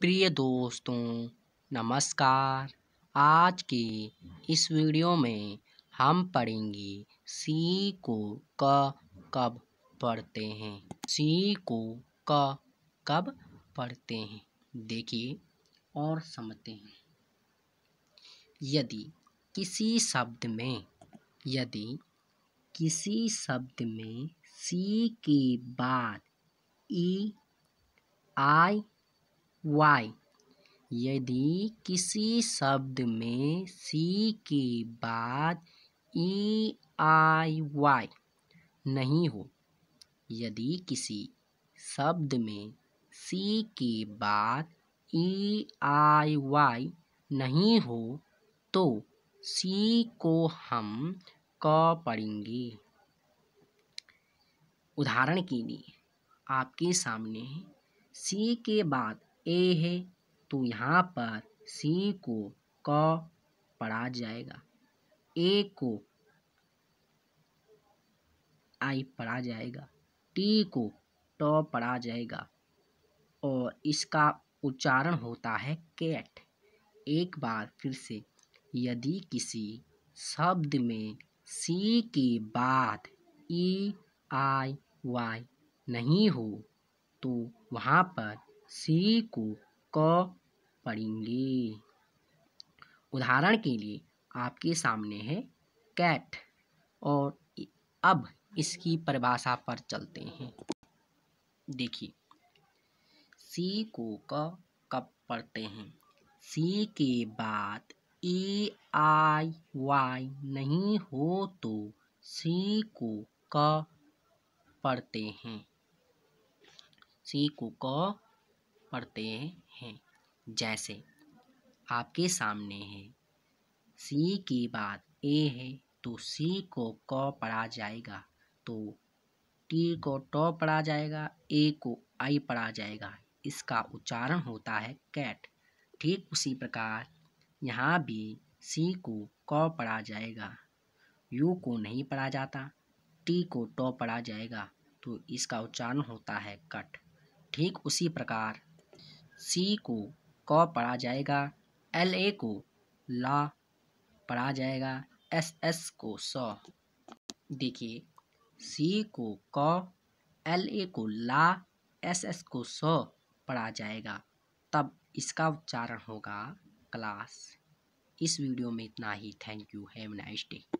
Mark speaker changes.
Speaker 1: प्रिय दोस्तों नमस्कार आज के इस वीडियो में हम पढ़ेंगे सी को क कब पढ़ते हैं सी को क कब पढ़ते हैं देखिए और समझते हैं यदि किसी शब्द में यदि किसी शब्द में सी के बाद ई आई वाई यदि किसी शब्द में सी के बाद ई आई वाई नहीं हो यदि किसी शब्द में सी के बाद ई आई वाई नहीं हो तो सी को हम क पढ़ेंगे उदाहरण के लिए आपके सामने सी के बाद ए है तो यहाँ पर सी को क पढ़ा जाएगा ए को आई पढ़ा जाएगा टी को ट पढ़ा जाएगा और इसका उच्चारण होता है कैट एक बार फिर से यदि किसी शब्द में सी के बाद ई आई वाई नहीं हो तो वहाँ पर सी को क पढ़ेंगे उदाहरण के लिए आपके सामने है कैट और अब इसकी परिभाषा पर चलते हैं देखिए सी को क कब पढ़ते हैं सी के बाद ए आई वाई नहीं हो तो सी को क पढ़ते हैं सी को क पढ़ते हैं जैसे आपके सामने है सी की बात ए है तो सी को क पढ़ा जाएगा तो टी को ट पढ़ा जाएगा ए को आई पढ़ा जाएगा इसका उच्चारण होता है कैट ठीक उसी प्रकार यहाँ भी सी को क पढ़ा जाएगा यू को नहीं पढ़ा जाता टी को ट पढ़ा जाएगा तो इसका उच्चारण होता है कट ठीक उसी प्रकार सी को क पढ़ा जाएगा एल ए को ला पढ़ा जाएगा एस एस को स देखिए सी को क एल ए को ला एस एस को स पढ़ा जाएगा तब इसका उच्चारण होगा क्लास इस वीडियो में इतना ही thank you have nice day